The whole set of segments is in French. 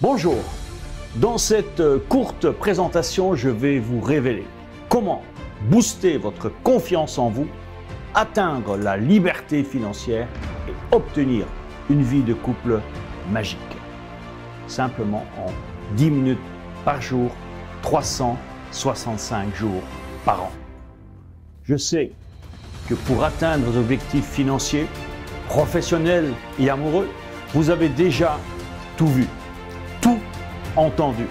Bonjour, dans cette euh, courte présentation, je vais vous révéler comment booster votre confiance en vous, atteindre la liberté financière et obtenir une vie de couple magique. Simplement en 10 minutes par jour, 365 jours par an. Je sais que pour atteindre vos objectifs financiers, professionnels et amoureux, vous avez déjà tout vu entendu.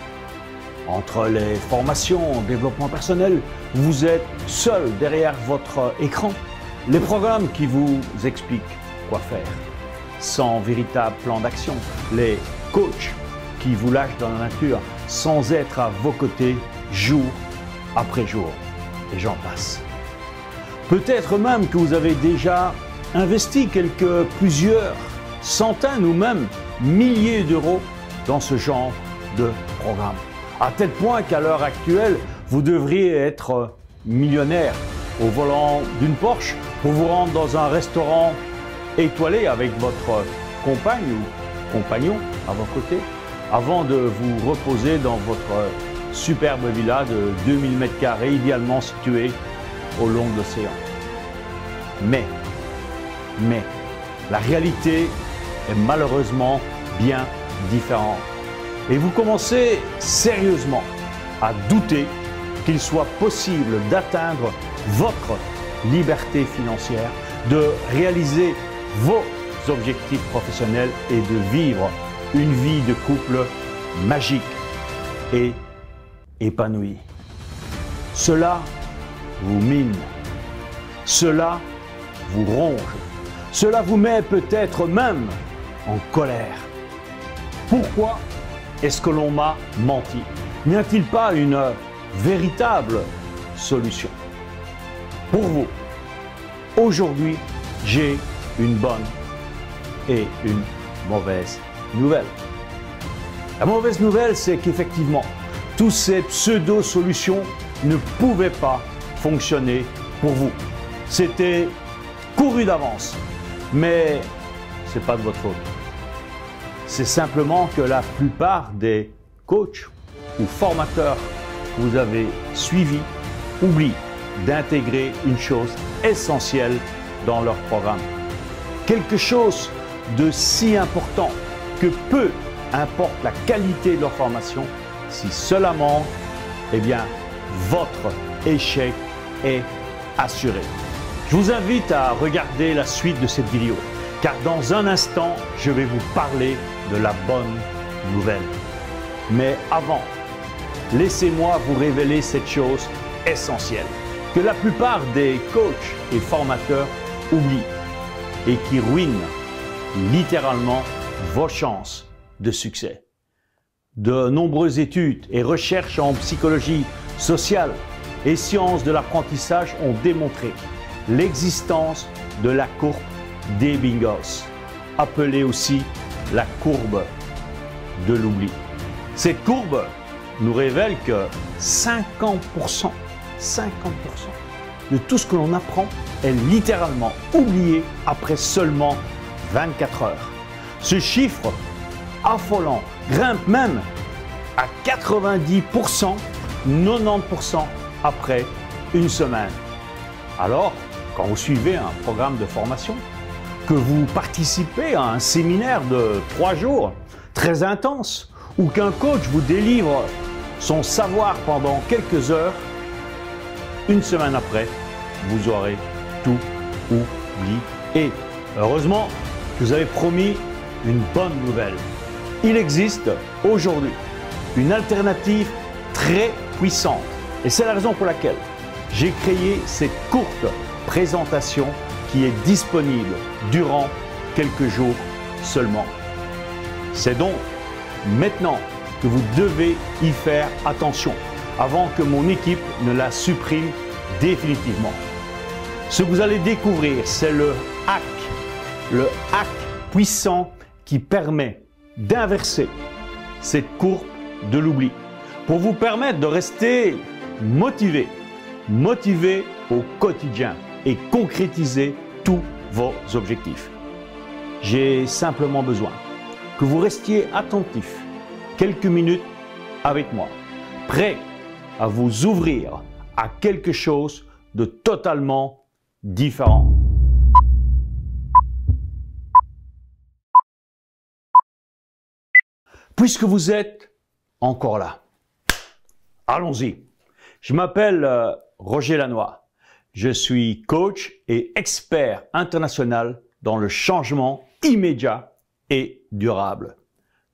Entre les formations, développement personnel, vous êtes seul derrière votre écran. Les programmes qui vous expliquent quoi faire, sans véritable plan d'action. Les coachs qui vous lâchent dans la nature, sans être à vos côtés jour après jour. Et j'en passe. Peut-être même que vous avez déjà investi quelques, plusieurs, centaines ou même milliers d'euros dans ce genre de programme. À tel point qu'à l'heure actuelle, vous devriez être euh, millionnaire au volant d'une Porsche pour vous rendre dans un restaurant étoilé avec votre euh, compagne ou compagnon à vos côtés avant de vous reposer dans votre euh, superbe villa de 2000 mètres carrés idéalement située au long de l'océan. Mais, mais, la réalité est malheureusement bien différente et vous commencez sérieusement à douter qu'il soit possible d'atteindre votre liberté financière, de réaliser vos objectifs professionnels et de vivre une vie de couple magique et épanouie. Cela vous mine, cela vous ronge, cela vous met peut-être même en colère. Pourquoi est-ce que l'on m'a menti N'y a-t-il pas une véritable solution Pour vous, aujourd'hui, j'ai une bonne et une mauvaise nouvelle. La mauvaise nouvelle, c'est qu'effectivement, toutes ces pseudo-solutions ne pouvaient pas fonctionner pour vous. C'était couru d'avance, mais ce n'est pas de votre faute. C'est simplement que la plupart des coachs ou formateurs que vous avez suivis oublient d'intégrer une chose essentielle dans leur programme. Quelque chose de si important que peu importe la qualité de leur formation, si cela manque, eh bien, votre échec est assuré. Je vous invite à regarder la suite de cette vidéo, car dans un instant, je vais vous parler de la bonne nouvelle. Mais avant, laissez-moi vous révéler cette chose essentielle que la plupart des coachs et formateurs oublient et qui ruine littéralement vos chances de succès. De nombreuses études et recherches en psychologie sociale et sciences de l'apprentissage ont démontré l'existence de la courbe des bingos, appelée aussi la courbe de l'oubli. Cette courbe nous révèle que 50%, 50% de tout ce que l'on apprend est littéralement oublié après seulement 24 heures. Ce chiffre affolant grimpe même à 90%, 90% après une semaine. Alors, quand vous suivez un programme de formation, que vous participez à un séminaire de trois jours très intense ou qu'un coach vous délivre son savoir pendant quelques heures, une semaine après, vous aurez tout oublié. Heureusement, je vous avais promis une bonne nouvelle. Il existe aujourd'hui une alternative très puissante. Et c'est la raison pour laquelle j'ai créé cette courte présentation qui est disponible durant quelques jours seulement. C'est donc maintenant que vous devez y faire attention avant que mon équipe ne la supprime définitivement. Ce que vous allez découvrir, c'est le hack, le hack puissant qui permet d'inverser cette courbe de l'oubli pour vous permettre de rester motivé, motivé au quotidien et concrétiser tout vos objectifs. J'ai simplement besoin que vous restiez attentif quelques minutes avec moi, prêt à vous ouvrir à quelque chose de totalement différent. Puisque vous êtes encore là, allons-y. Je m'appelle euh, Roger Lanois. Je suis coach et expert international dans le changement immédiat et durable.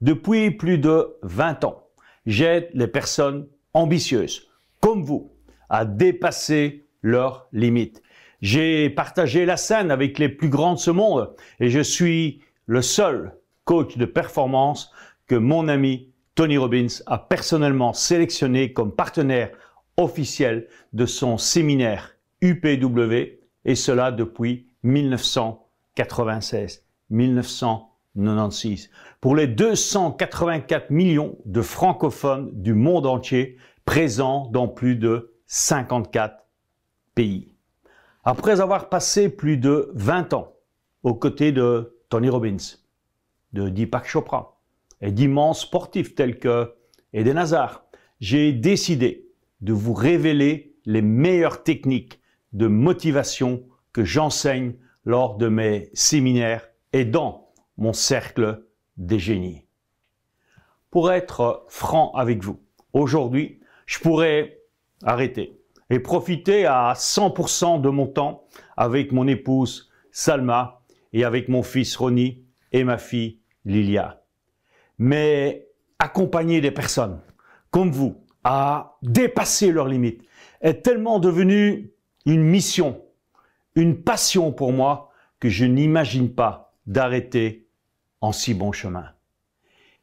Depuis plus de 20 ans, j'aide les personnes ambitieuses, comme vous, à dépasser leurs limites. J'ai partagé la scène avec les plus grands de ce monde et je suis le seul coach de performance que mon ami Tony Robbins a personnellement sélectionné comme partenaire officiel de son séminaire UPW, et cela depuis 1996. 1996. Pour les 284 millions de francophones du monde entier présents dans plus de 54 pays. Après avoir passé plus de 20 ans aux côtés de Tony Robbins, de Deepak Chopra et d'immenses sportifs tels que Eden Hazard, j'ai décidé de vous révéler les meilleures techniques de motivation que j'enseigne lors de mes séminaires et dans mon cercle des génies. Pour être franc avec vous, aujourd'hui, je pourrais arrêter et profiter à 100% de mon temps avec mon épouse Salma et avec mon fils Ronnie et ma fille Lilia. Mais accompagner des personnes comme vous à dépasser leurs limites est tellement devenu une mission, une passion pour moi que je n'imagine pas d'arrêter en si bon chemin.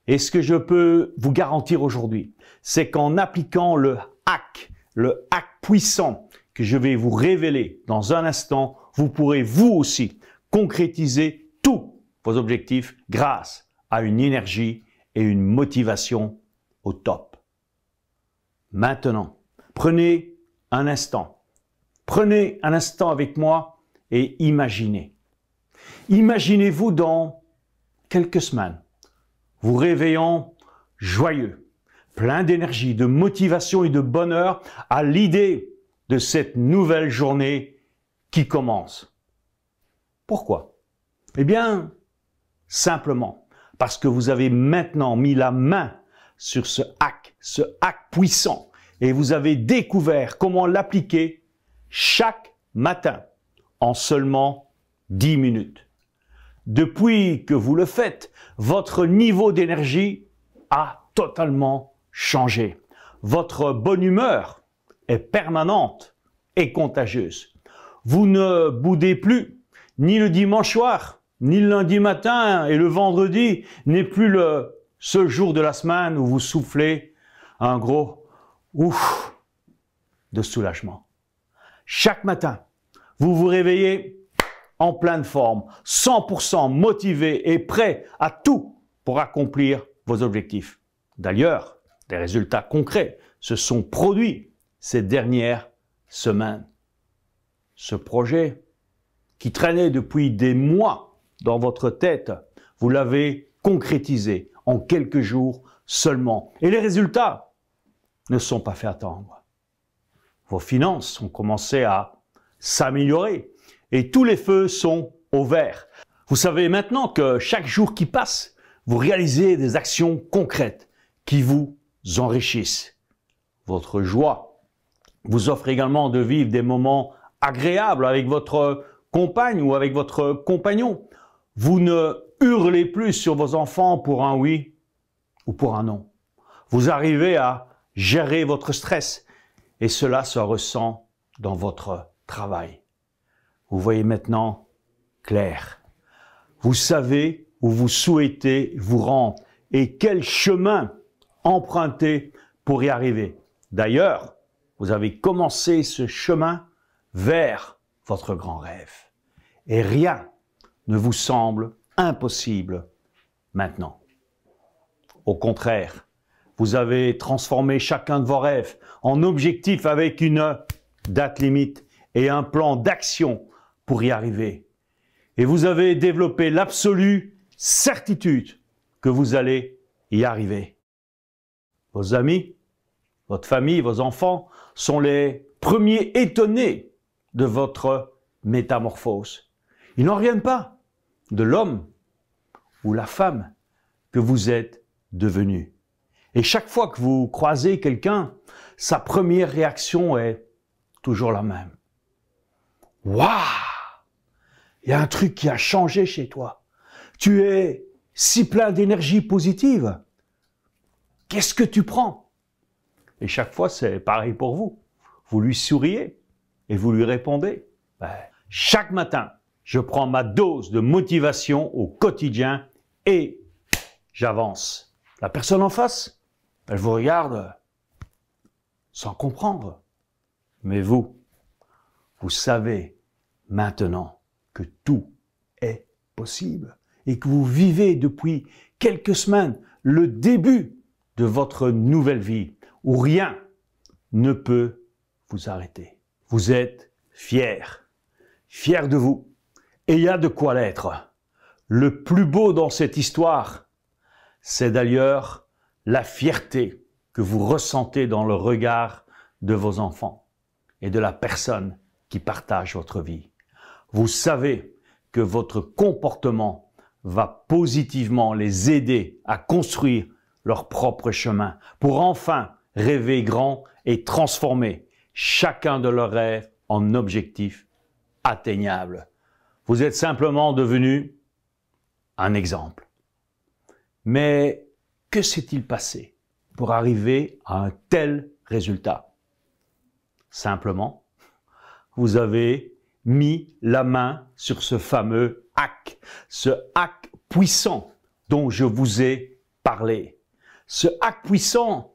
Et ce que je peux vous garantir aujourd'hui, c'est qu'en appliquant le hack, le hack puissant que je vais vous révéler dans un instant, vous pourrez vous aussi concrétiser tous vos objectifs grâce à une énergie et une motivation au top. Maintenant, prenez un instant Prenez un instant avec moi et imaginez. Imaginez-vous dans quelques semaines, vous réveillant joyeux, plein d'énergie, de motivation et de bonheur à l'idée de cette nouvelle journée qui commence. Pourquoi Eh bien, simplement parce que vous avez maintenant mis la main sur ce hack, ce hack puissant, et vous avez découvert comment l'appliquer chaque matin en seulement 10 minutes. Depuis que vous le faites, votre niveau d'énergie a totalement changé. Votre bonne humeur est permanente et contagieuse. Vous ne boudez plus, ni le dimanche soir, ni le lundi matin et le vendredi n'est plus le ce jour de la semaine où vous soufflez un gros ouf de soulagement. Chaque matin, vous vous réveillez en pleine forme, 100% motivé et prêt à tout pour accomplir vos objectifs. D'ailleurs, des résultats concrets se sont produits ces dernières semaines. Ce projet qui traînait depuis des mois dans votre tête, vous l'avez concrétisé en quelques jours seulement. Et les résultats ne sont pas fait attendre vos finances ont commencé à s'améliorer et tous les feux sont au vert. Vous savez maintenant que chaque jour qui passe, vous réalisez des actions concrètes qui vous enrichissent. Votre joie vous offre également de vivre des moments agréables avec votre compagne ou avec votre compagnon. Vous ne hurlez plus sur vos enfants pour un oui ou pour un non. Vous arrivez à gérer votre stress et cela se ressent dans votre travail. Vous voyez maintenant clair. Vous savez où vous souhaitez vous rendre et quel chemin emprunter pour y arriver. D'ailleurs, vous avez commencé ce chemin vers votre grand rêve. Et rien ne vous semble impossible maintenant. Au contraire, vous avez transformé chacun de vos rêves en objectifs avec une date limite et un plan d'action pour y arriver. Et vous avez développé l'absolue certitude que vous allez y arriver. Vos amis, votre famille, vos enfants sont les premiers étonnés de votre métamorphose. Ils n'en reviennent pas de l'homme ou la femme que vous êtes devenu. Et chaque fois que vous croisez quelqu'un, sa première réaction est toujours la même. Waouh Il y a un truc qui a changé chez toi. Tu es si plein d'énergie positive. Qu'est-ce que tu prends Et chaque fois, c'est pareil pour vous. Vous lui souriez et vous lui répondez. Ben, chaque matin, je prends ma dose de motivation au quotidien et j'avance. La personne en face, elle ben, vous regarde sans comprendre. Mais vous, vous savez maintenant que tout est possible et que vous vivez depuis quelques semaines le début de votre nouvelle vie où rien ne peut vous arrêter. Vous êtes fier, fier de vous et il y a de quoi l'être. Le plus beau dans cette histoire, c'est d'ailleurs la fierté que vous ressentez dans le regard de vos enfants et de la personne qui partage votre vie. Vous savez que votre comportement va positivement les aider à construire leur propre chemin pour enfin rêver grand et transformer chacun de leurs rêves en objectifs atteignables. Vous êtes simplement devenu un exemple. Mais que s'est-il passé pour arriver à un tel résultat Simplement, vous avez mis la main sur ce fameux hack, ce hack puissant dont je vous ai parlé. Ce hack puissant,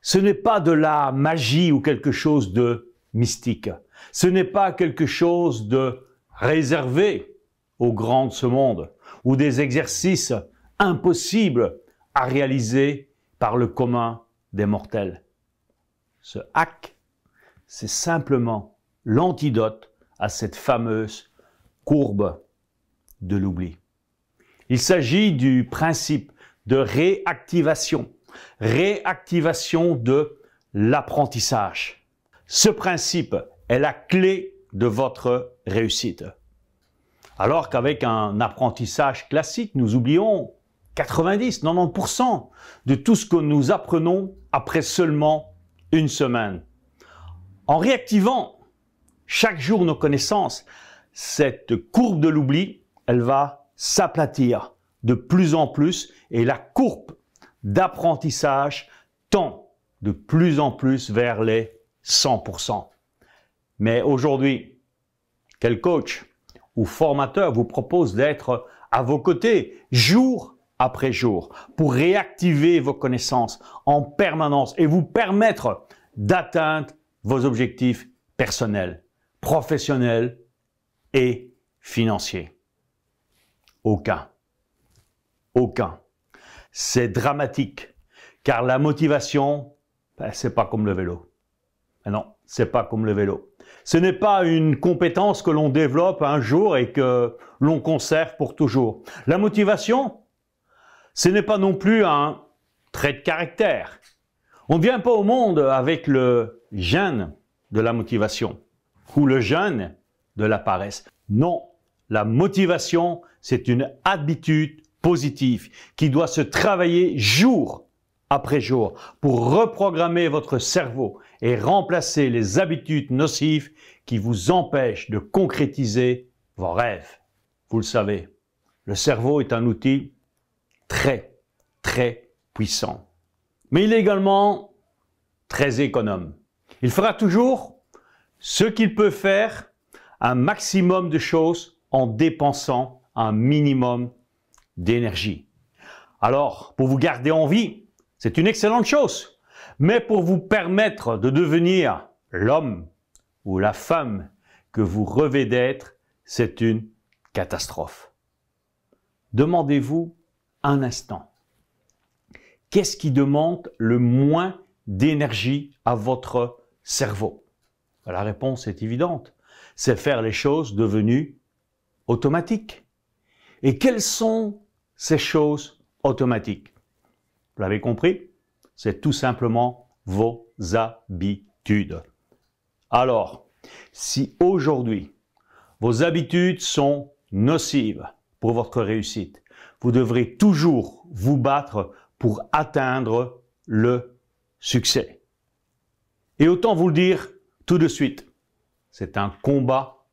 ce n'est pas de la magie ou quelque chose de mystique. Ce n'est pas quelque chose de réservé aux grands de ce monde ou des exercices impossibles à réaliser par le commun des mortels. Ce hack, c'est simplement l'antidote à cette fameuse courbe de l'oubli. Il s'agit du principe de réactivation, réactivation de l'apprentissage. Ce principe est la clé de votre réussite. Alors qu'avec un apprentissage classique, nous oublions 90, 90% de tout ce que nous apprenons après seulement une semaine. En réactivant chaque jour nos connaissances, cette courbe de l'oubli, elle va s'aplatir de plus en plus et la courbe d'apprentissage tend de plus en plus vers les 100%. Mais aujourd'hui, quel coach ou formateur vous propose d'être à vos côtés jour après jour pour réactiver vos connaissances en permanence et vous permettre d'atteindre vos objectifs personnels, professionnels et financiers. Aucun. Aucun. C'est dramatique car la motivation, ben, c'est pas comme le vélo. Ben non, c'est pas comme le vélo. Ce n'est pas une compétence que l'on développe un jour et que l'on conserve pour toujours. La motivation, ce n'est pas non plus un trait de caractère. On ne vient pas au monde avec le gène de la motivation ou le gène de la paresse. Non, la motivation, c'est une habitude positive qui doit se travailler jour après jour pour reprogrammer votre cerveau et remplacer les habitudes nocives qui vous empêchent de concrétiser vos rêves. Vous le savez, le cerveau est un outil très, très puissant. Mais il est également très économe. Il fera toujours ce qu'il peut faire, un maximum de choses en dépensant un minimum d'énergie. Alors, pour vous garder en vie, c'est une excellente chose. Mais pour vous permettre de devenir l'homme ou la femme que vous rêvez d'être, c'est une catastrophe. Demandez-vous un instant. Qu'est-ce qui demande le moins d'énergie à votre cerveau La réponse est évidente. C'est faire les choses devenues automatiques. Et quelles sont ces choses automatiques Vous l'avez compris C'est tout simplement vos habitudes. Alors, si aujourd'hui vos habitudes sont nocives pour votre réussite, vous devrez toujours vous battre pour atteindre le succès. Et autant vous le dire tout de suite, c'est un combat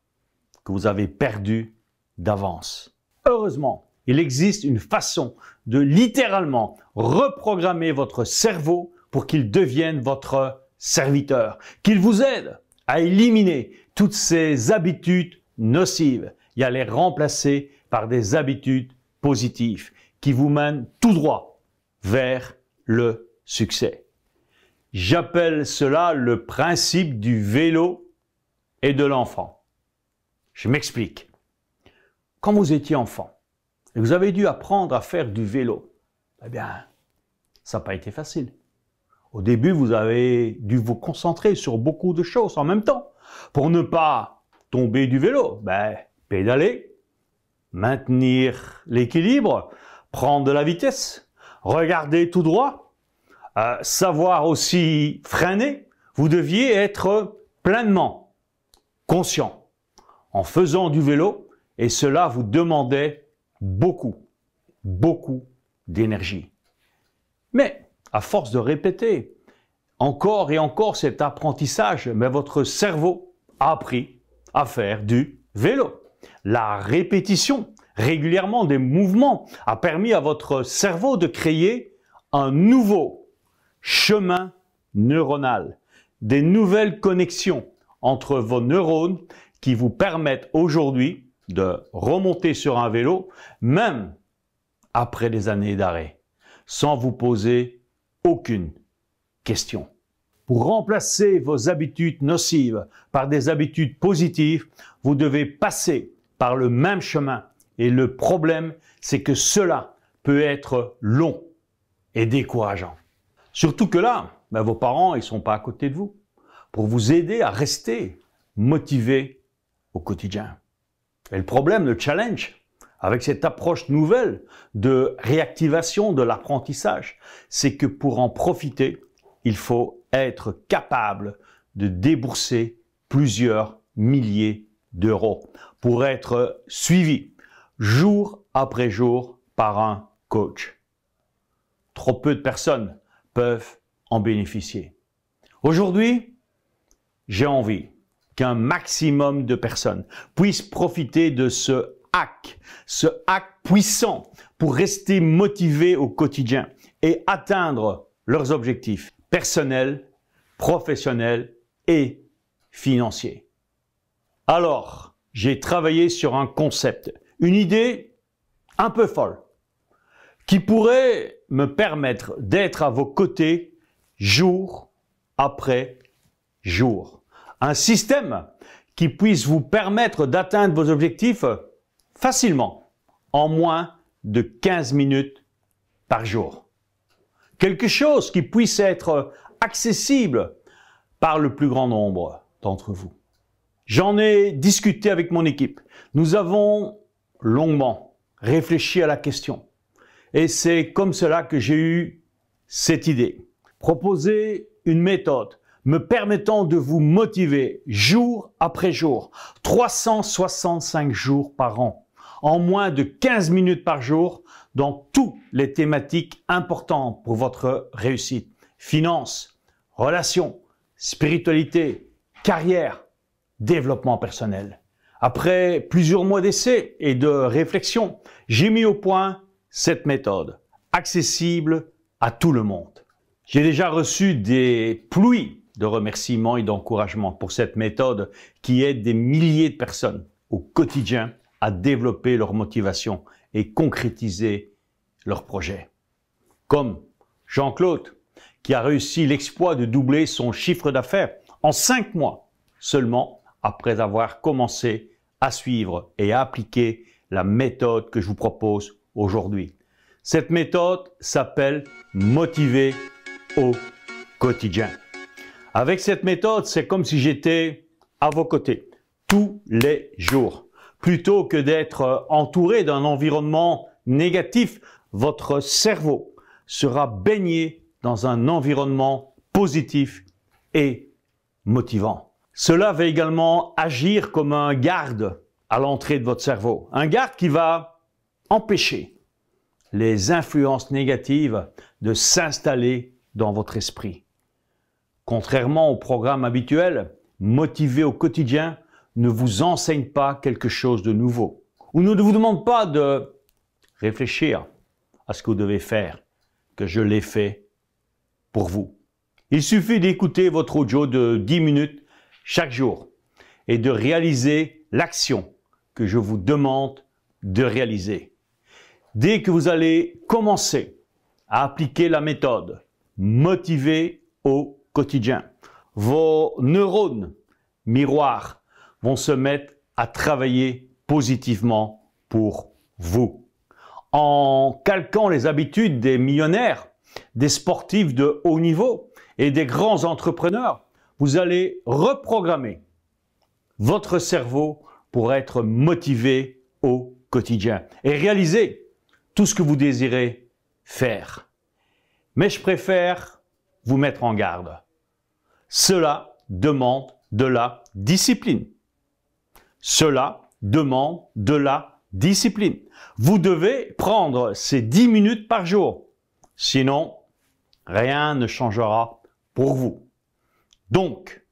que vous avez perdu d'avance. Heureusement, il existe une façon de littéralement reprogrammer votre cerveau pour qu'il devienne votre serviteur, qu'il vous aide à éliminer toutes ces habitudes nocives et à les remplacer par des habitudes positif qui vous mène tout droit vers le succès. J'appelle cela le principe du vélo et de l'enfant. Je m'explique. Quand vous étiez enfant et vous avez dû apprendre à faire du vélo, eh bien, ça n'a pas été facile. Au début, vous avez dû vous concentrer sur beaucoup de choses en même temps pour ne pas tomber du vélo. Ben, pédaler, maintenir l'équilibre, prendre de la vitesse, regarder tout droit, euh, savoir aussi freiner, vous deviez être pleinement conscient en faisant du vélo et cela vous demandait beaucoup, beaucoup d'énergie. Mais à force de répéter encore et encore cet apprentissage, mais votre cerveau a appris à faire du vélo. La répétition régulièrement des mouvements a permis à votre cerveau de créer un nouveau chemin neuronal, des nouvelles connexions entre vos neurones qui vous permettent aujourd'hui de remonter sur un vélo, même après des années d'arrêt, sans vous poser aucune question remplacer vos habitudes nocives par des habitudes positives, vous devez passer par le même chemin. Et le problème, c'est que cela peut être long et décourageant. Surtout que là, ben, vos parents, ils ne sont pas à côté de vous pour vous aider à rester motivé au quotidien. Et le problème, le challenge, avec cette approche nouvelle de réactivation de l'apprentissage, c'est que pour en profiter, il faut être capable de débourser plusieurs milliers d'euros pour être suivi jour après jour par un coach. Trop peu de personnes peuvent en bénéficier. Aujourd'hui, j'ai envie qu'un maximum de personnes puissent profiter de ce hack, ce hack puissant pour rester motivé au quotidien et atteindre leurs objectifs personnel, professionnel et financier. Alors, j'ai travaillé sur un concept, une idée un peu folle, qui pourrait me permettre d'être à vos côtés jour après jour. Un système qui puisse vous permettre d'atteindre vos objectifs facilement, en moins de 15 minutes par jour quelque chose qui puisse être accessible par le plus grand nombre d'entre vous. J'en ai discuté avec mon équipe. Nous avons longuement réfléchi à la question. Et c'est comme cela que j'ai eu cette idée. Proposer une méthode me permettant de vous motiver jour après jour, 365 jours par an, en moins de 15 minutes par jour, dans toutes les thématiques importantes pour votre réussite. Finances, relations, spiritualité, carrière, développement personnel. Après plusieurs mois d'essais et de réflexion, j'ai mis au point cette méthode, accessible à tout le monde. J'ai déjà reçu des pluies de remerciements et d'encouragements pour cette méthode qui aide des milliers de personnes au quotidien à développer leur motivation et concrétiser leurs projets. Comme Jean-Claude, qui a réussi l'exploit de doubler son chiffre d'affaires en cinq mois seulement après avoir commencé à suivre et à appliquer la méthode que je vous propose aujourd'hui. Cette méthode s'appelle motiver au quotidien. Avec cette méthode, c'est comme si j'étais à vos côtés tous les jours plutôt que d'être euh, entouré d'un environnement négatif, votre cerveau sera baigné dans un environnement positif et motivant. Cela va également agir comme un garde à l'entrée de votre cerveau, un garde qui va empêcher les influences négatives de s'installer dans votre esprit. Contrairement au programme habituel, motivé au quotidien, ne vous enseigne pas quelque chose de nouveau, ou ne vous demande pas de réfléchir à ce que vous devez faire, que je l'ai fait pour vous. Il suffit d'écouter votre audio de 10 minutes chaque jour et de réaliser l'action que je vous demande de réaliser. Dès que vous allez commencer à appliquer la méthode motivée au quotidien, vos neurones miroirs vont se mettre à travailler positivement pour vous. En calquant les habitudes des millionnaires, des sportifs de haut niveau et des grands entrepreneurs, vous allez reprogrammer votre cerveau pour être motivé au quotidien et réaliser tout ce que vous désirez faire. Mais je préfère vous mettre en garde. Cela demande de la discipline. Cela demande de la discipline. Vous devez prendre ces 10 minutes par jour. Sinon, rien ne changera pour vous. Donc,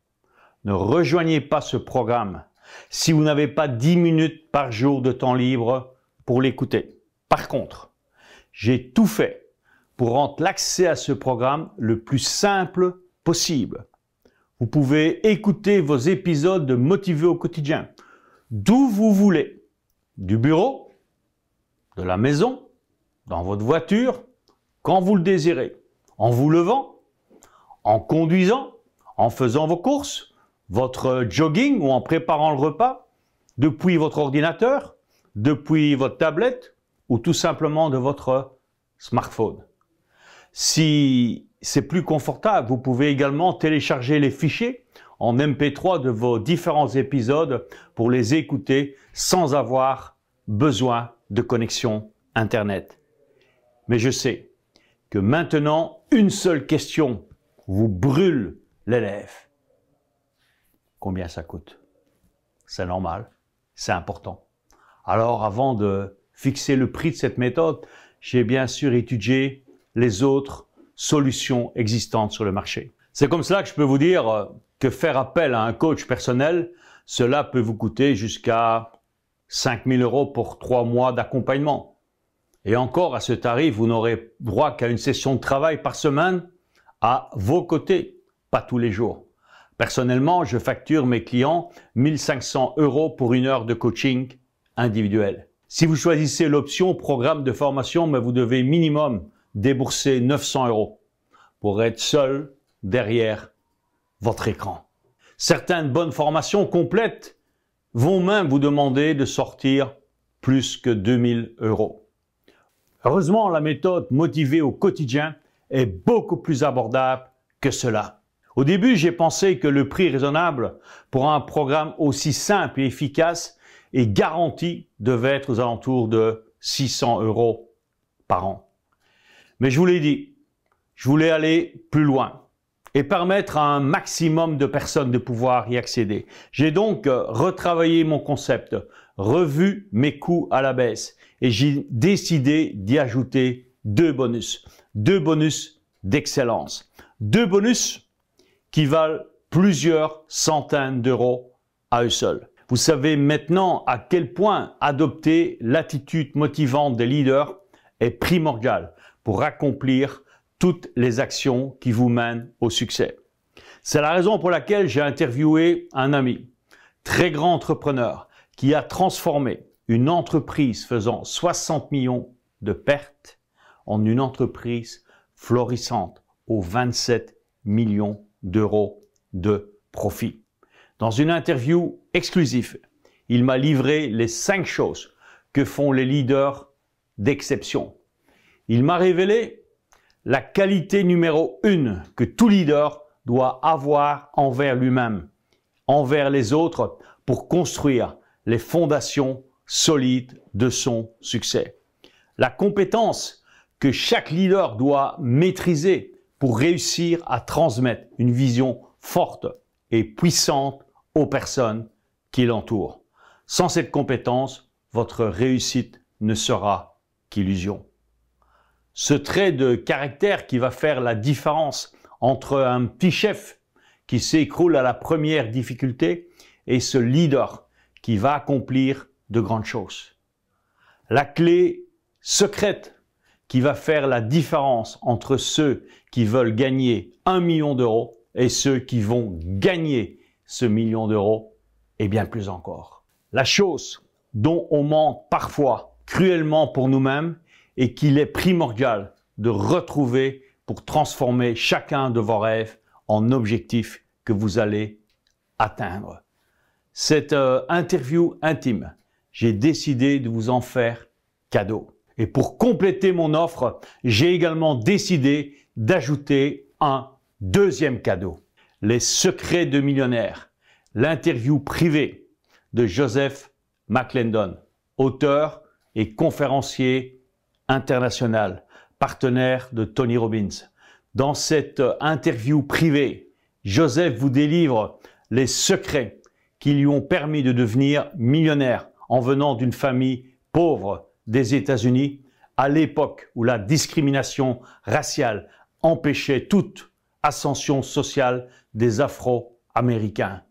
ne rejoignez pas ce programme si vous n'avez pas 10 minutes par jour de temps libre pour l'écouter. Par contre, j'ai tout fait pour rendre l'accès à ce programme le plus simple possible. Vous pouvez écouter vos épisodes de Motiver au quotidien d'où vous voulez, du bureau, de la maison, dans votre voiture, quand vous le désirez, en vous levant, en conduisant, en faisant vos courses, votre jogging ou en préparant le repas, depuis votre ordinateur, depuis votre tablette ou tout simplement de votre smartphone. Si c'est plus confortable, vous pouvez également télécharger les fichiers en MP3 de vos différents épisodes pour les écouter sans avoir besoin de connexion Internet. Mais je sais que maintenant, une seule question vous brûle l'élève Combien ça coûte C'est normal, c'est important. Alors avant de fixer le prix de cette méthode, j'ai bien sûr étudié les autres solutions existantes sur le marché. C'est comme cela que je peux vous dire euh, que faire appel à un coach personnel, cela peut vous coûter jusqu'à 5000 euros pour trois mois d'accompagnement. Et encore, à ce tarif, vous n'aurez droit qu'à une session de travail par semaine à vos côtés, pas tous les jours. Personnellement, je facture mes clients 1500 euros pour une heure de coaching individuel. Si vous choisissez l'option programme de formation, mais vous devez minimum débourser 900 euros pour être seul derrière votre écran. Certaines bonnes formations complètes vont même vous demander de sortir plus que 2000 euros. Heureusement, la méthode motivée au quotidien est beaucoup plus abordable que cela. Au début, j'ai pensé que le prix raisonnable pour un programme aussi simple et efficace et garanti devait être aux alentours de 600 euros par an. Mais je vous l'ai dit, je voulais aller plus loin et permettre à un maximum de personnes de pouvoir y accéder. J'ai donc euh, retravaillé mon concept, revu mes coûts à la baisse et j'ai décidé d'y ajouter deux bonus. Deux bonus d'excellence. Deux bonus qui valent plusieurs centaines d'euros à eux seuls. Vous savez maintenant à quel point adopter l'attitude motivante des leaders est primordial pour accomplir toutes les actions qui vous mènent au succès. C'est la raison pour laquelle j'ai interviewé un ami, très grand entrepreneur, qui a transformé une entreprise faisant 60 millions de pertes en une entreprise florissante aux 27 millions d'euros de profit. Dans une interview exclusive, il m'a livré les cinq choses que font les leaders d'exception. Il m'a révélé la qualité numéro une que tout leader doit avoir envers lui-même, envers les autres, pour construire les fondations solides de son succès. La compétence que chaque leader doit maîtriser pour réussir à transmettre une vision forte et puissante aux personnes qui l'entourent. Sans cette compétence, votre réussite ne sera qu'illusion ce trait de caractère qui va faire la différence entre un petit chef qui s'écroule à la première difficulté et ce leader qui va accomplir de grandes choses. La clé secrète qui va faire la différence entre ceux qui veulent gagner un million d'euros et ceux qui vont gagner ce million d'euros et bien plus encore. La chose dont on manque parfois cruellement pour nous-mêmes et qu'il est primordial de retrouver pour transformer chacun de vos rêves en objectifs que vous allez atteindre. Cette euh, interview intime, j'ai décidé de vous en faire cadeau. Et pour compléter mon offre, j'ai également décidé d'ajouter un deuxième cadeau. Les secrets de millionnaire, l'interview privée de Joseph McClendon, auteur et conférencier International, partenaire de Tony Robbins. Dans cette euh, interview privée, Joseph vous délivre les secrets qui lui ont permis de devenir millionnaire en venant d'une famille pauvre des États-Unis à l'époque où la discrimination raciale empêchait toute ascension sociale des Afro-Américains.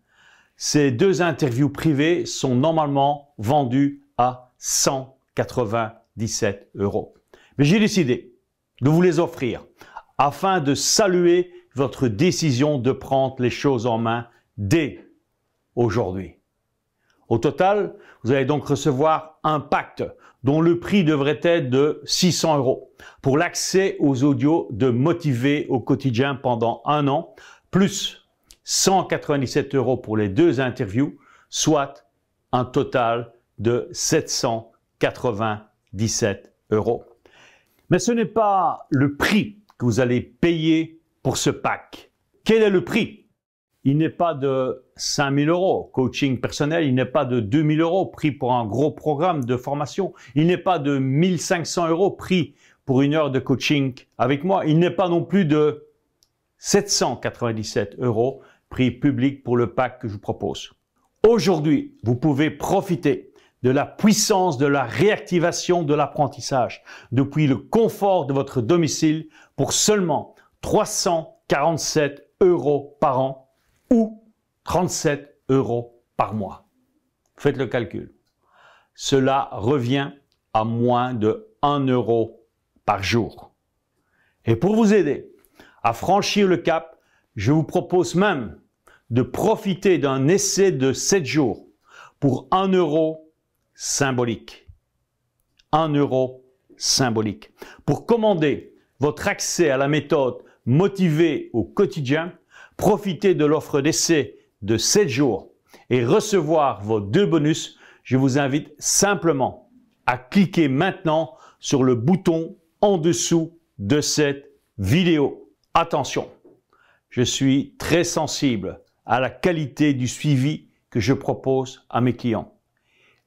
Ces deux interviews privées sont normalement vendues à 180 17 euros. Mais j'ai décidé de vous les offrir afin de saluer votre décision de prendre les choses en main dès aujourd'hui. Au total, vous allez donc recevoir un pacte dont le prix devrait être de 600 euros pour l'accès aux audios de motiver au quotidien pendant un an, plus 197 euros pour les deux interviews, soit un total de 780 euros. 17 euros. Mais ce n'est pas le prix que vous allez payer pour ce pack. Quel est le prix Il n'est pas de 5000 euros coaching personnel, il n'est pas de 2000 euros prix pour un gros programme de formation, il n'est pas de 1500 euros prix pour une heure de coaching avec moi, il n'est pas non plus de 797 euros prix public pour le pack que je vous propose. Aujourd'hui, vous pouvez profiter de la puissance de la réactivation de l'apprentissage depuis le confort de votre domicile pour seulement 347 euros par an ou 37 euros par mois. Faites le calcul. Cela revient à moins de 1 euro par jour. Et pour vous aider à franchir le cap, je vous propose même de profiter d'un essai de 7 jours pour 1 euro symbolique. 1 euro symbolique. Pour commander votre accès à la méthode motivée au quotidien, profitez de l'offre d'essai de 7 jours et recevoir vos deux bonus, je vous invite simplement à cliquer maintenant sur le bouton en dessous de cette vidéo. Attention, je suis très sensible à la qualité du suivi que je propose à mes clients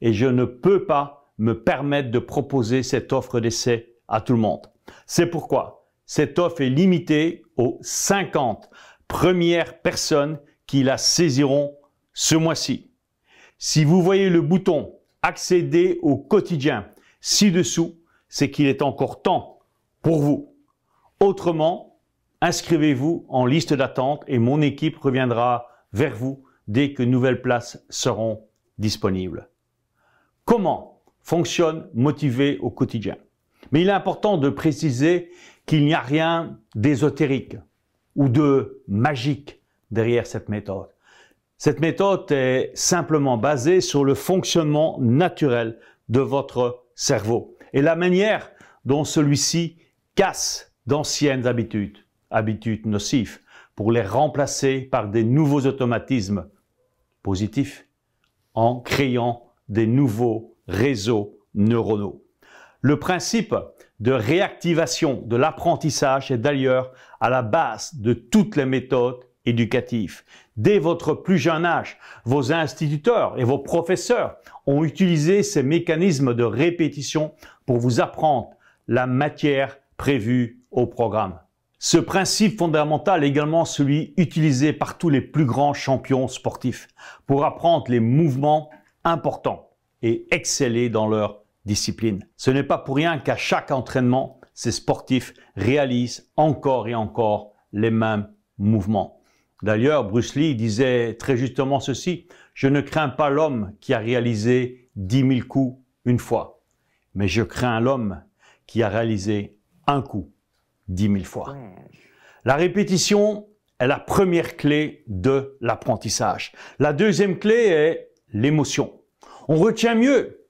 et je ne peux pas me permettre de proposer cette offre d'essai à tout le monde. C'est pourquoi cette offre est limitée aux 50 premières personnes qui la saisiront ce mois-ci. Si vous voyez le bouton Accéder au quotidien ci-dessous, c'est qu'il est encore temps pour vous. Autrement, inscrivez-vous en liste d'attente et mon équipe reviendra vers vous dès que nouvelles places seront disponibles comment fonctionne Motiver au quotidien. Mais il est important de préciser qu'il n'y a rien d'ésotérique ou de magique derrière cette méthode. Cette méthode est simplement basée sur le fonctionnement naturel de votre cerveau et la manière dont celui-ci casse d'anciennes habitudes, habitudes nocives, pour les remplacer par des nouveaux automatismes positifs en créant des nouveaux réseaux neuronaux. Le principe de réactivation de l'apprentissage est d'ailleurs à la base de toutes les méthodes éducatives. Dès votre plus jeune âge, vos instituteurs et vos professeurs ont utilisé ces mécanismes de répétition pour vous apprendre la matière prévue au programme. Ce principe fondamental est également celui utilisé par tous les plus grands champions sportifs pour apprendre les mouvements important et exceller dans leur discipline. Ce n'est pas pour rien qu'à chaque entraînement, ces sportifs réalisent encore et encore les mêmes mouvements. D'ailleurs, Bruce Lee disait très justement ceci, je ne crains pas l'homme qui a réalisé dix mille coups une fois, mais je crains l'homme qui a réalisé un coup dix mille fois. La répétition est la première clé de l'apprentissage. La deuxième clé est l'émotion. On retient mieux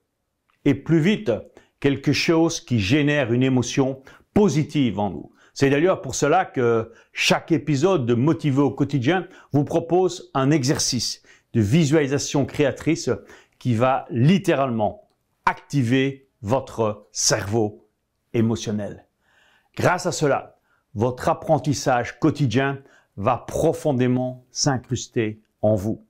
et plus vite quelque chose qui génère une émotion positive en nous. C'est d'ailleurs pour cela que chaque épisode de Motivé au quotidien vous propose un exercice de visualisation créatrice qui va littéralement activer votre cerveau émotionnel. Grâce à cela, votre apprentissage quotidien va profondément s'incruster en vous.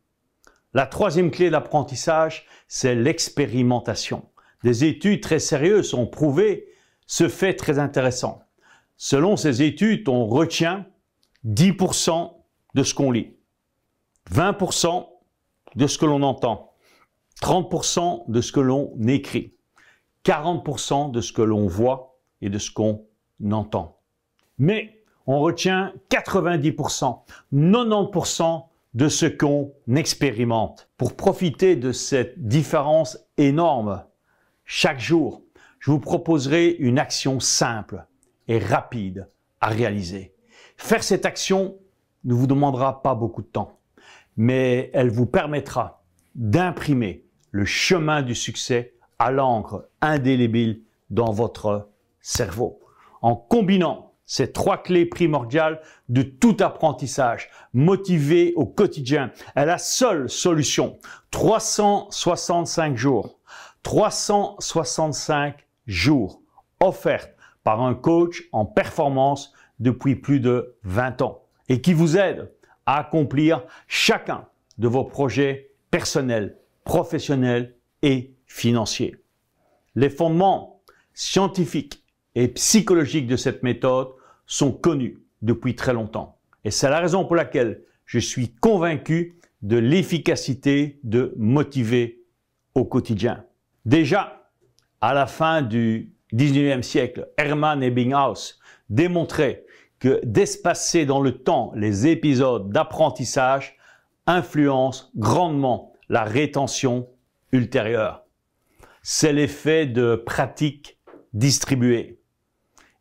La troisième clé d'apprentissage, c'est l'expérimentation. Des études très sérieuses ont prouvé ce fait très intéressant. Selon ces études, on retient 10% de ce qu'on lit, 20% de ce que l'on entend, 30% de ce que l'on écrit, 40% de ce que l'on voit et de ce qu'on entend. Mais on retient 90%, 90% de ce qu'on expérimente. Pour profiter de cette différence énorme, chaque jour, je vous proposerai une action simple et rapide à réaliser. Faire cette action ne vous demandera pas beaucoup de temps, mais elle vous permettra d'imprimer le chemin du succès à l'encre indélébile dans votre cerveau en combinant ces trois clés primordiales de tout apprentissage, motivé au quotidien, est la seule solution. 365 jours, 365 jours offertes par un coach en performance depuis plus de 20 ans et qui vous aide à accomplir chacun de vos projets personnels, professionnels et financiers. Les fondements scientifiques et psychologiques de cette méthode sont connus depuis très longtemps. Et c'est la raison pour laquelle je suis convaincu de l'efficacité de motiver au quotidien. Déjà, à la fin du 19e siècle, Hermann Ebbinghaus démontrait que d'espacer dans le temps les épisodes d'apprentissage influence grandement la rétention ultérieure. C'est l'effet de pratique distribuées.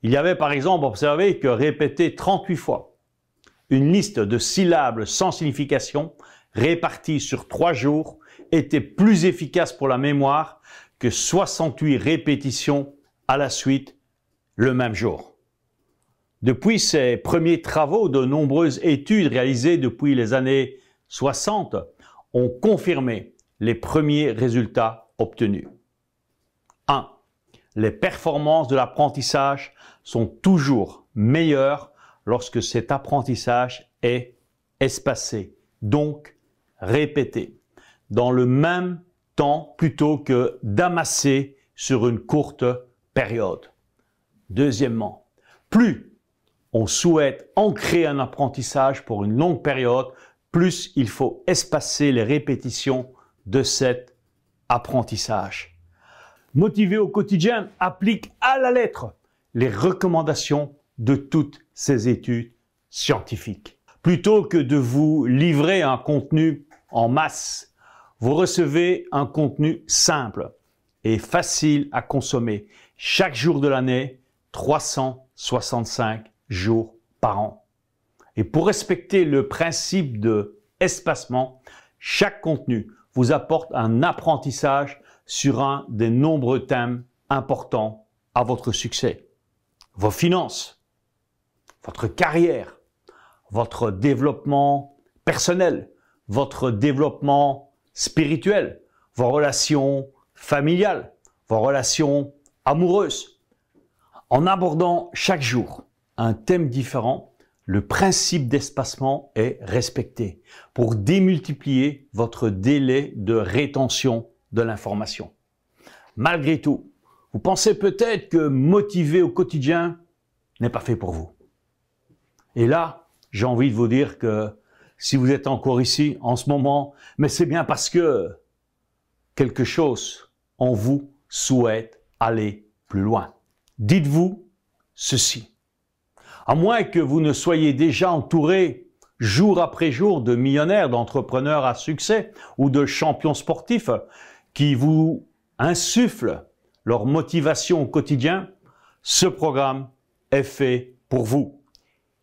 Il y avait par exemple observé que répéter 38 fois une liste de syllabes sans signification réparties sur trois jours était plus efficace pour la mémoire que 68 répétitions à la suite le même jour. Depuis ces premiers travaux, de nombreuses études réalisées depuis les années 60 ont confirmé les premiers résultats obtenus les performances de l'apprentissage sont toujours meilleures lorsque cet apprentissage est espacé, donc répété, dans le même temps plutôt que d'amasser sur une courte période. Deuxièmement, plus on souhaite ancrer un apprentissage pour une longue période, plus il faut espacer les répétitions de cet apprentissage motivé au quotidien applique à la lettre les recommandations de toutes ces études scientifiques. Plutôt que de vous livrer un contenu en masse, vous recevez un contenu simple et facile à consommer chaque jour de l'année, 365 jours par an. Et pour respecter le principe de espacement, chaque contenu vous apporte un apprentissage sur un des nombreux thèmes importants à votre succès. Vos finances, votre carrière, votre développement personnel, votre développement spirituel, vos relations familiales, vos relations amoureuses. En abordant chaque jour un thème différent, le principe d'espacement est respecté pour démultiplier votre délai de rétention de l'information. Malgré tout, vous pensez peut-être que motiver au quotidien n'est pas fait pour vous. Et là, j'ai envie de vous dire que si vous êtes encore ici en ce moment, mais c'est bien parce que quelque chose en vous souhaite aller plus loin. Dites-vous ceci. À moins que vous ne soyez déjà entouré jour après jour de millionnaires, d'entrepreneurs à succès ou de champions sportifs, qui vous insuffle leur motivation au quotidien, ce programme est fait pour vous.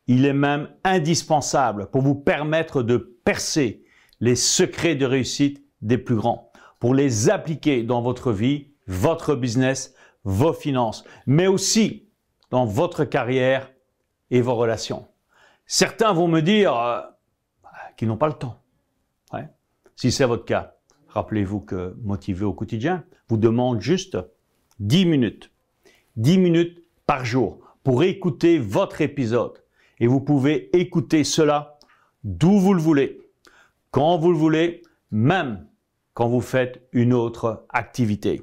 Il est même indispensable pour vous permettre de percer les secrets de réussite des plus grands, pour les appliquer dans votre vie, votre business, vos finances, mais aussi dans votre carrière et vos relations. Certains vont me dire euh, bah, qu'ils n'ont pas le temps. Si c'est votre cas, rappelez-vous que motiver au quotidien vous demande juste 10 minutes. 10 minutes par jour pour écouter votre épisode. Et vous pouvez écouter cela d'où vous le voulez, quand vous le voulez, même quand vous faites une autre activité.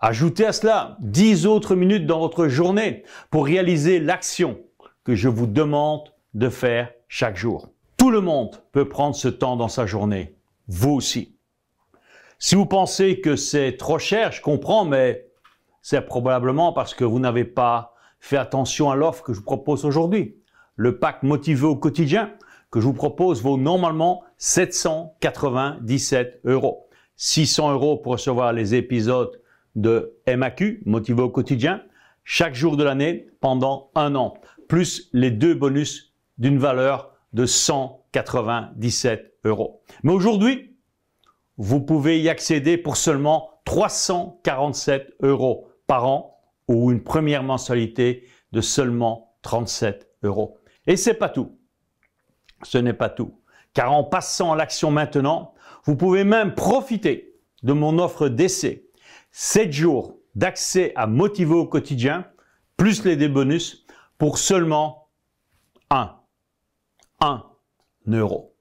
Ajoutez à cela 10 autres minutes dans votre journée pour réaliser l'action que je vous demande de faire chaque jour. Tout le monde peut prendre ce temps dans sa journée, vous aussi. Si vous pensez que c'est trop cher, je comprends, mais c'est probablement parce que vous n'avez pas fait attention à l'offre que je vous propose aujourd'hui. Le pack motivé au quotidien que je vous propose vaut normalement 797 euros. 600 euros pour recevoir les épisodes de MAQ, motivé au quotidien, chaque jour de l'année pendant un an, plus les deux bonus d'une valeur de 197 euros. Mais aujourd'hui, vous pouvez y accéder pour seulement 347 euros par an ou une première mensualité de seulement 37 euros. Et c'est pas tout. Ce n'est pas tout. Car en passant à l'action maintenant, vous pouvez même profiter de mon offre d'essai. 7 jours d'accès à Motivo au quotidien, plus les débonus bonus, pour seulement 1. 1 euro.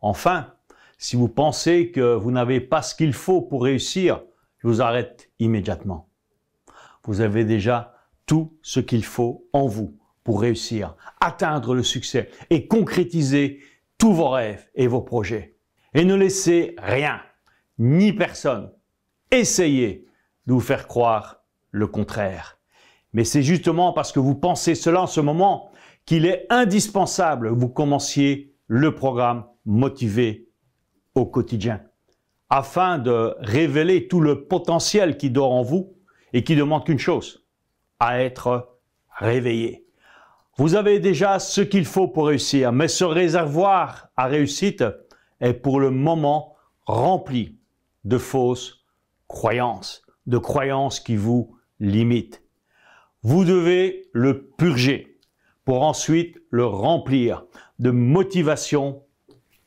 Enfin, si vous pensez que vous n'avez pas ce qu'il faut pour réussir, je vous arrête immédiatement. Vous avez déjà tout ce qu'il faut en vous pour réussir, atteindre le succès et concrétiser tous vos rêves et vos projets. Et ne laissez rien, ni personne, essayer de vous faire croire le contraire. Mais c'est justement parce que vous pensez cela en ce moment qu'il est indispensable que vous commenciez le programme motivé au quotidien, afin de révéler tout le potentiel qui dort en vous et qui demande qu'une chose, à être réveillé. Vous avez déjà ce qu'il faut pour réussir, mais ce réservoir à réussite est pour le moment rempli de fausses croyances, de croyances qui vous limitent. Vous devez le purger pour ensuite le remplir de motivation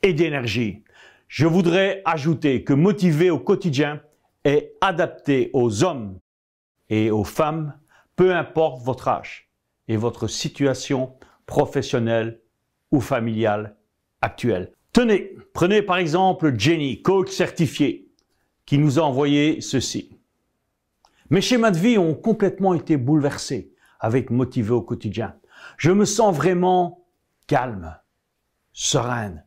et d'énergie je voudrais ajouter que motiver au quotidien est adapté aux hommes et aux femmes, peu importe votre âge et votre situation professionnelle ou familiale actuelle. Tenez, prenez par exemple Jenny, coach certifié, qui nous a envoyé ceci. Mes schémas de vie ont complètement été bouleversés avec motivé au quotidien. Je me sens vraiment calme, sereine,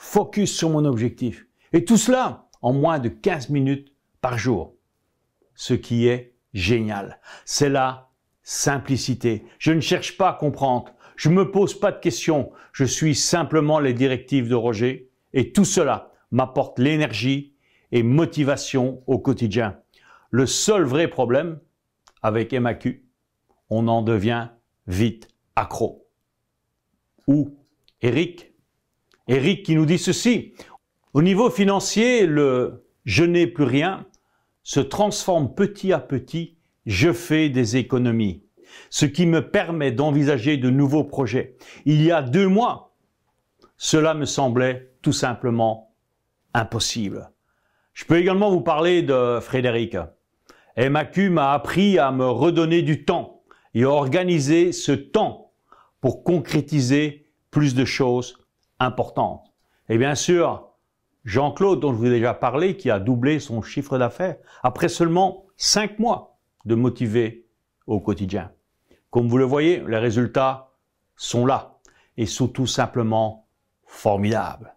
focus sur mon objectif. Et tout cela en moins de 15 minutes par jour. Ce qui est génial. C'est la simplicité. Je ne cherche pas à comprendre. Je ne me pose pas de questions. Je suis simplement les directives de Roger. Et tout cela m'apporte l'énergie et motivation au quotidien. Le seul vrai problème, avec MAQ, on en devient vite accro. Ou Eric Eric qui nous dit ceci. Au niveau financier, le je n'ai plus rien se transforme petit à petit, je fais des économies, ce qui me permet d'envisager de nouveaux projets. Il y a deux mois, cela me semblait tout simplement impossible. Je peux également vous parler de Frédéric. MAQ m'a appris à me redonner du temps et à organiser ce temps pour concrétiser plus de choses importante. Et bien sûr, Jean-Claude, dont je vous ai déjà parlé, qui a doublé son chiffre d'affaires après seulement cinq mois de motiver au quotidien. Comme vous le voyez, les résultats sont là et sont tout simplement formidables,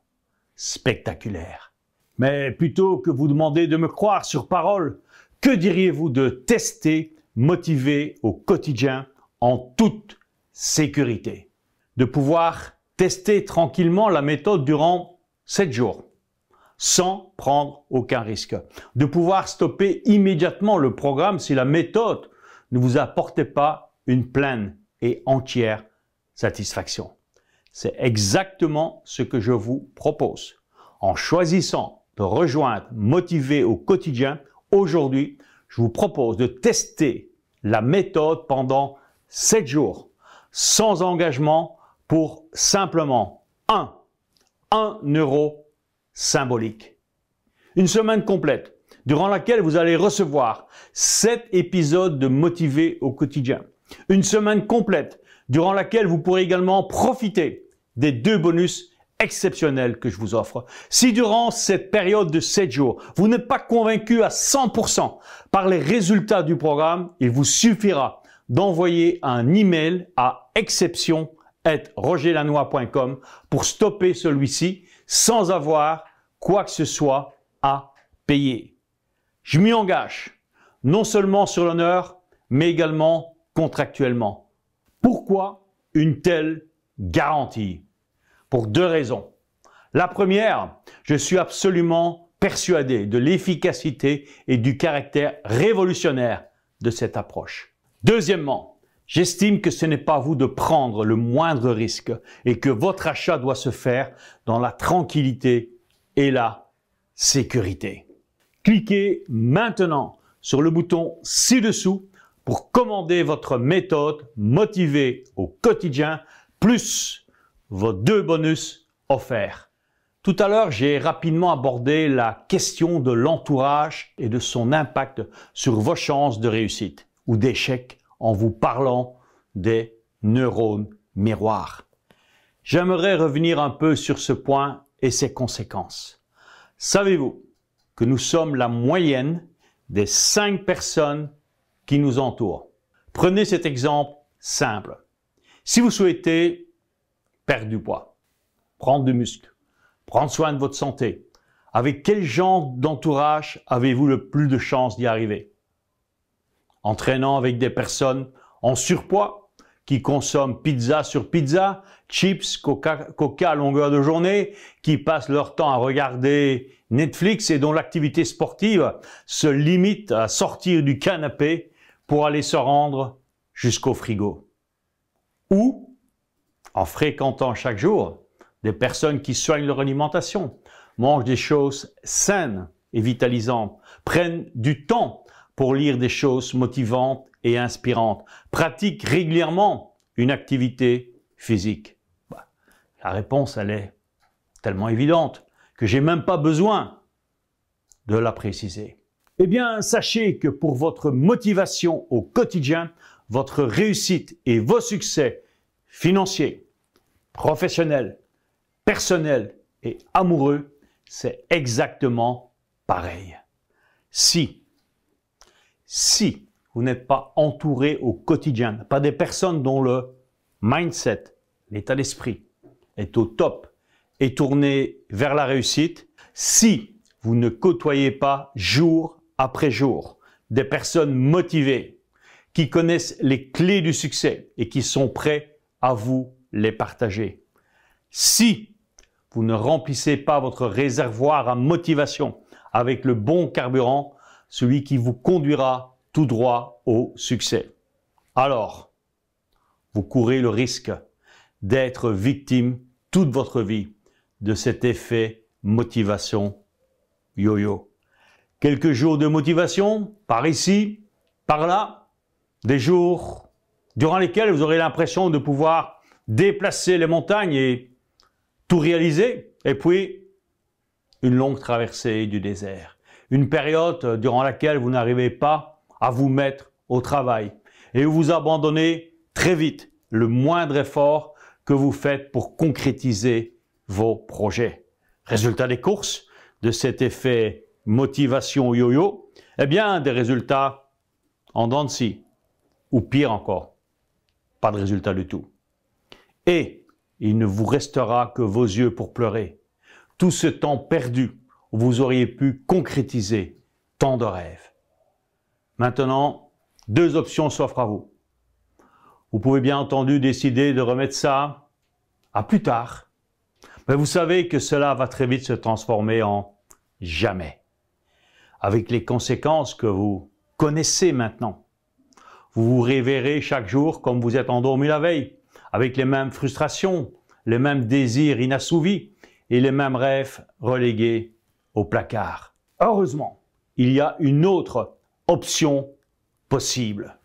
spectaculaires. Mais plutôt que vous demander de me croire sur parole, que diriez-vous de tester, motiver au quotidien en toute sécurité De pouvoir tester tranquillement la méthode durant 7 jours sans prendre aucun risque. De pouvoir stopper immédiatement le programme si la méthode ne vous apportait pas une pleine et entière satisfaction. C'est exactement ce que je vous propose. En choisissant de rejoindre Motivé au quotidien, aujourd'hui, je vous propose de tester la méthode pendant 7 jours, sans engagement, pour simplement 1, 1 euro symbolique. Une semaine complète durant laquelle vous allez recevoir 7 épisodes de Motivé au quotidien. Une semaine complète durant laquelle vous pourrez également profiter des deux bonus exceptionnels que je vous offre. Si durant cette période de 7 jours, vous n'êtes pas convaincu à 100% par les résultats du programme, il vous suffira d'envoyer un email à exception@ rogerlanoy.com pour stopper celui-ci sans avoir quoi que ce soit à payer. Je m'y engage, non seulement sur l'honneur, mais également contractuellement. Pourquoi une telle garantie Pour deux raisons. La première, je suis absolument persuadé de l'efficacité et du caractère révolutionnaire de cette approche. Deuxièmement, J'estime que ce n'est pas à vous de prendre le moindre risque et que votre achat doit se faire dans la tranquillité et la sécurité. Cliquez maintenant sur le bouton ci-dessous pour commander votre méthode motivée au quotidien plus vos deux bonus offerts. Tout à l'heure, j'ai rapidement abordé la question de l'entourage et de son impact sur vos chances de réussite ou d'échec en vous parlant des neurones miroirs. J'aimerais revenir un peu sur ce point et ses conséquences. Savez-vous que nous sommes la moyenne des cinq personnes qui nous entourent? Prenez cet exemple simple. Si vous souhaitez perdre du poids, prendre du muscle, prendre soin de votre santé, avec quel genre d'entourage avez-vous le plus de chances d'y arriver entraînant avec des personnes en surpoids qui consomment pizza sur pizza, chips, coca, coca à longueur de journée, qui passent leur temps à regarder Netflix et dont l'activité sportive se limite à sortir du canapé pour aller se rendre jusqu'au frigo. Ou en fréquentant chaque jour des personnes qui soignent leur alimentation, mangent des choses saines et vitalisantes, prennent du temps pour lire des choses motivantes et inspirantes. Pratique régulièrement une activité physique. Bah, la réponse, elle est tellement évidente que j'ai même pas besoin de la préciser. Eh bien, sachez que pour votre motivation au quotidien, votre réussite et vos succès financiers, professionnels, personnels et amoureux, c'est exactement pareil. Si si vous n'êtes pas entouré au quotidien, pas des personnes dont le mindset, l'état d'esprit est au top et tourné vers la réussite, si vous ne côtoyez pas jour après jour des personnes motivées qui connaissent les clés du succès et qui sont prêts à vous les partager. Si vous ne remplissez pas votre réservoir à motivation avec le bon carburant, celui qui vous conduira tout droit au succès. Alors, vous courez le risque d'être victime toute votre vie de cet effet motivation yo-yo. Quelques jours de motivation, par ici, par là, des jours durant lesquels vous aurez l'impression de pouvoir déplacer les montagnes et tout réaliser, et puis une longue traversée du désert une période durant laquelle vous n'arrivez pas à vous mettre au travail et vous abandonnez très vite le moindre effort que vous faites pour concrétiser vos projets. Résultat des courses, de cet effet motivation yo-yo, eh bien des résultats en dents de scie, ou pire encore, pas de résultat du tout. Et il ne vous restera que vos yeux pour pleurer. Tout ce temps perdu, vous auriez pu concrétiser tant de rêves. Maintenant, deux options s'offrent à vous. Vous pouvez bien entendu décider de remettre ça à plus tard, mais vous savez que cela va très vite se transformer en jamais, avec les conséquences que vous connaissez maintenant. Vous vous réveillerez chaque jour comme vous êtes endormi la veille, avec les mêmes frustrations, les mêmes désirs inassouvis et les mêmes rêves relégués au placard. Heureusement, il y a une autre option possible,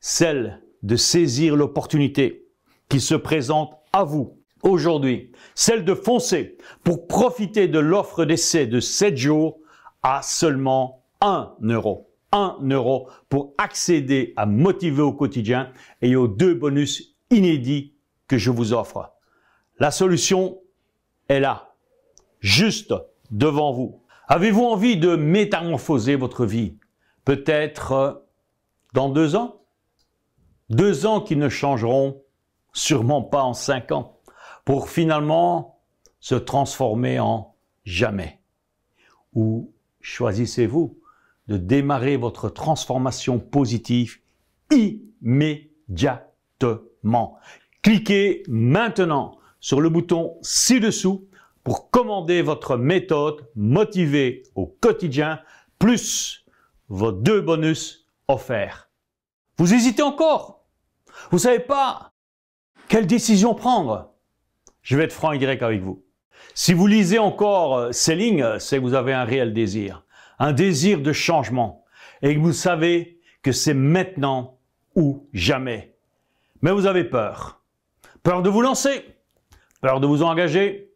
celle de saisir l'opportunité qui se présente à vous aujourd'hui, celle de foncer pour profiter de l'offre d'essai de 7 jours à seulement 1 euro. 1 euro pour accéder à Motiver au quotidien et aux deux bonus inédits que je vous offre. La solution est là. Juste devant vous. Avez-vous envie de métamorphoser votre vie Peut-être euh, dans deux ans Deux ans qui ne changeront sûrement pas en cinq ans, pour finalement se transformer en jamais. Ou choisissez-vous de démarrer votre transformation positive immédiatement. Cliquez maintenant sur le bouton ci-dessous pour commander votre méthode motivée au quotidien, plus vos deux bonus offerts. Vous hésitez encore Vous ne savez pas quelle décision prendre Je vais être franc et direct avec vous. Si vous lisez encore ces euh, lignes, euh, c'est que vous avez un réel désir, un désir de changement, et que vous savez que c'est maintenant ou jamais. Mais vous avez peur. Peur de vous lancer, peur de vous engager,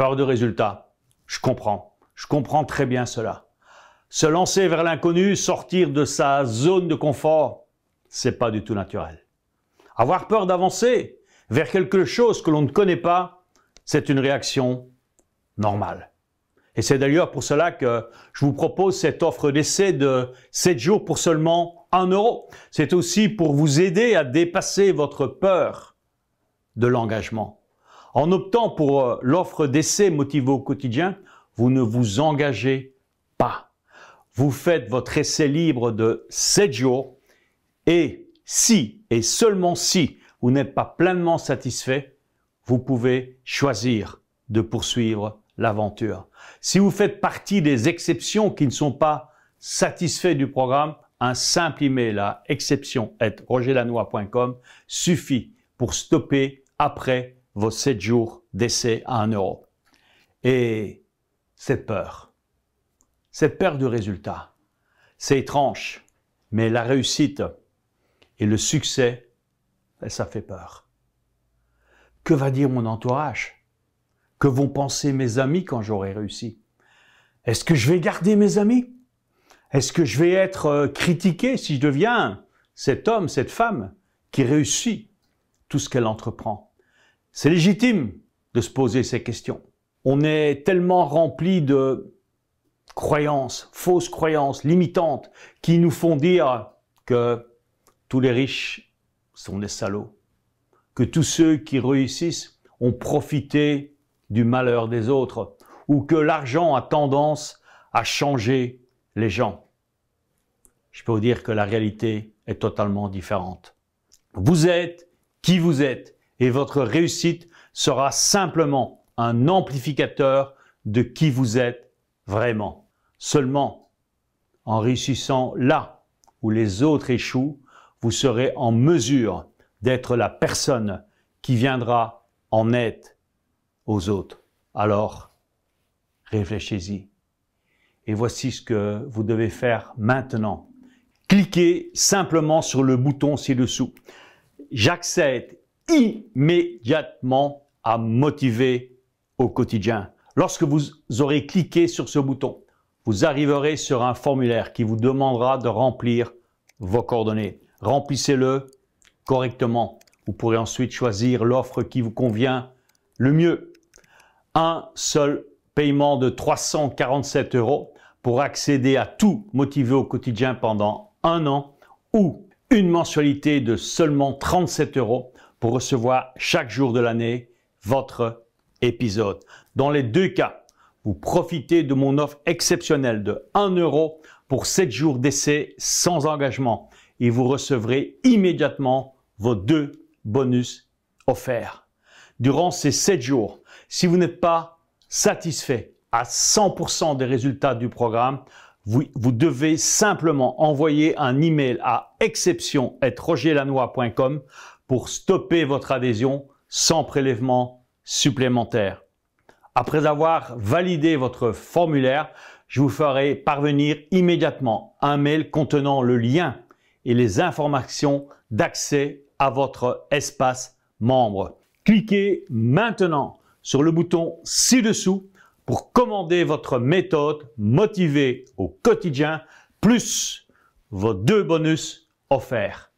peur de résultat. Je comprends. Je comprends très bien cela. Se lancer vers l'inconnu, sortir de sa zone de confort, c'est pas du tout naturel. Avoir peur d'avancer vers quelque chose que l'on ne connaît pas, c'est une réaction normale. Et c'est d'ailleurs pour cela que je vous propose cette offre d'essai de 7 jours pour seulement 1 euro. C'est aussi pour vous aider à dépasser votre peur de l'engagement. En optant pour euh, l'offre d'essai motivée au quotidien, vous ne vous engagez pas. Vous faites votre essai libre de 7 jours et si et seulement si vous n'êtes pas pleinement satisfait, vous pouvez choisir de poursuivre l'aventure. Si vous faites partie des exceptions qui ne sont pas satisfaits du programme, un simple email à exception@rogerlanois.com suffit pour stopper après vos 7 jours d'essai à 1 euro. Et cette peur, cette peur du résultat, c'est étrange, mais la réussite et le succès, ben, ça fait peur. Que va dire mon entourage Que vont penser mes amis quand j'aurai réussi Est-ce que je vais garder mes amis Est-ce que je vais être euh, critiqué si je deviens cet homme, cette femme qui réussit tout ce qu'elle entreprend c'est légitime de se poser ces questions. On est tellement rempli de croyances, fausses croyances, limitantes, qui nous font dire que tous les riches sont des salauds, que tous ceux qui réussissent ont profité du malheur des autres, ou que l'argent a tendance à changer les gens. Je peux vous dire que la réalité est totalement différente. Vous êtes qui vous êtes et votre réussite sera simplement un amplificateur de qui vous êtes vraiment. Seulement, en réussissant là où les autres échouent, vous serez en mesure d'être la personne qui viendra en aide aux autres. Alors, réfléchissez-y. Et voici ce que vous devez faire maintenant. Cliquez simplement sur le bouton ci-dessous. J'accède immédiatement à motiver au quotidien. Lorsque vous aurez cliqué sur ce bouton, vous arriverez sur un formulaire qui vous demandera de remplir vos coordonnées. Remplissez-le correctement. Vous pourrez ensuite choisir l'offre qui vous convient le mieux. Un seul paiement de 347 euros pour accéder à tout motivé au quotidien pendant un an ou une mensualité de seulement 37 euros pour recevoir chaque jour de l'année votre épisode. Dans les deux cas, vous profitez de mon offre exceptionnelle de 1 euro pour 7 jours d'essai sans engagement et vous recevrez immédiatement vos deux bonus offerts. Durant ces 7 jours, si vous n'êtes pas satisfait à 100% des résultats du programme, vous, devez simplement envoyer un email à exception@rogerlanois.com pour stopper votre adhésion sans prélèvement supplémentaire. Après avoir validé votre formulaire, je vous ferai parvenir immédiatement un mail contenant le lien et les informations d'accès à votre espace membre. Cliquez maintenant sur le bouton ci-dessous pour commander votre méthode motivée au quotidien plus vos deux bonus offerts.